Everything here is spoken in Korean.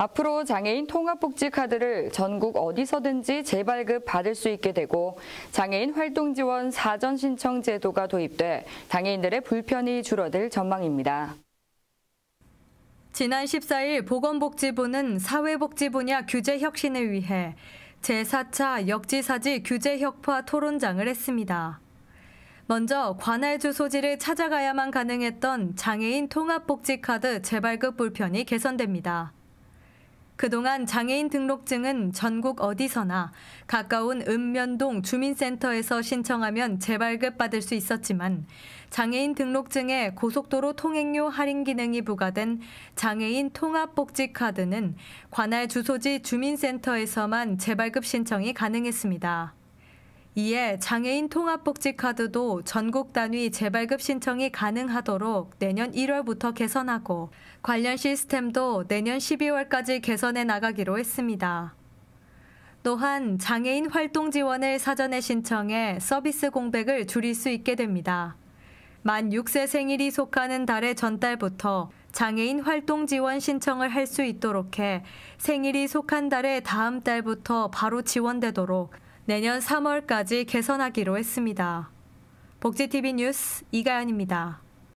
앞으로 장애인 통합복지 카드를 전국 어디서든지 재발급 받을 수 있게 되고 장애인 활동 지원 사전 신청 제도가 도입돼 장애인들의 불편이 줄어들 전망입니다. 지난 14일 보건복지부는 사회복지 분야 규제 혁신을 위해 제4차 역지사지 규제 혁파 토론장을 했습니다. 먼저 관할 주소지를 찾아가야만 가능했던 장애인 통합복지카드 재발급 불편이 개선됩니다. 그동안 장애인 등록증은 전국 어디서나 가까운 읍면동 주민센터에서 신청하면 재발급 받을 수 있었지만 장애인 등록증에 고속도로 통행료 할인 기능이 부과된 장애인 통합복지카드는 관할 주소지 주민센터에서만 재발급 신청이 가능했습니다. 이에 장애인 통합복지 카드도 전국 단위 재발급 신청이 가능하도록 내년 1월부터 개선하고 관련 시스템도 내년 12월까지 개선해 나가기로 했습니다. 또한 장애인 활동 지원을 사전에 신청해 서비스 공백을 줄일 수 있게 됩니다. 만 6세 생일이 속하는 달의 전달부터 장애인 활동 지원 신청을 할 수 있도록 해 생일이 속한 달의 다음 달부터 바로 지원되도록 내년 3월까지 개선하기로 했습니다. 복지TV 뉴스 이가연입니다.